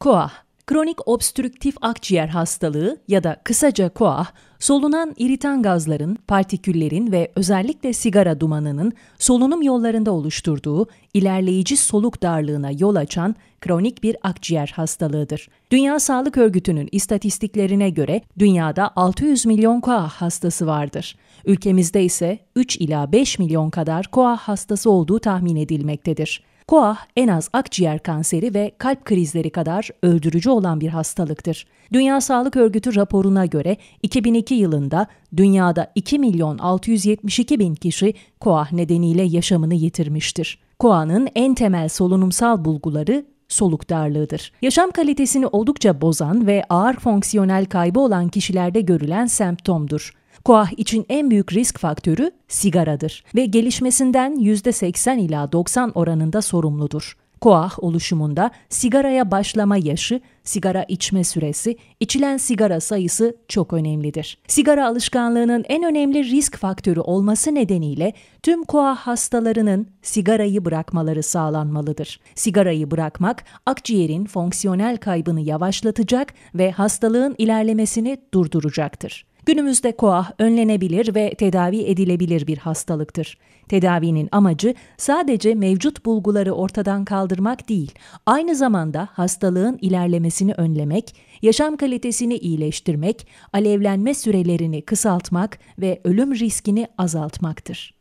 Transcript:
KOAH, kronik obstrüktif akciğer hastalığı ya da kısaca KOAH, solunan iritan gazların, partiküllerin ve özellikle sigara dumanının solunum yollarında oluşturduğu ilerleyici soluk darlığına yol açan kronik bir akciğer hastalığıdır. Dünya Sağlık Örgütü'nün istatistiklerine göre dünyada 600 milyon KOAH hastası vardır. Ülkemizde ise 3 ila 5 milyon kadar KOAH hastası olduğu tahmin edilmektedir. KOAH en az akciğer kanseri ve kalp krizleri kadar öldürücü olan bir hastalıktır. Dünya Sağlık Örgütü raporuna göre 2002 yılında dünyada 2 milyon 672 bin kişi KOAH nedeniyle yaşamını yitirmiştir. Koahın en temel solunumsal bulguları soluk darlığıdır. Yaşam kalitesini oldukça bozan ve ağır fonksiyonel kaybı olan kişilerde görülen semptomdur. Koah için en büyük risk faktörü sigaradır ve gelişmesinden %80 ila 90 oranında sorumludur. Koah oluşumunda sigaraya başlama yaşı, sigara içme süresi, içilen sigara sayısı çok önemlidir. Sigara alışkanlığının en önemli risk faktörü olması nedeniyle tüm koah hastalarının sigarayı bırakmaları sağlanmalıdır. Sigarayı bırakmak akciğerin fonksiyonel kaybını yavaşlatacak ve hastalığın ilerlemesini durduracaktır. Günümüzde koah önlenebilir ve tedavi edilebilir bir hastalıktır. Tedavinin amacı sadece mevcut bulguları ortadan kaldırmak değil, aynı zamanda hastalığın ilerlemesini önlemek, yaşam kalitesini iyileştirmek, alevlenme sürelerini kısaltmak ve ölüm riskini azaltmaktır.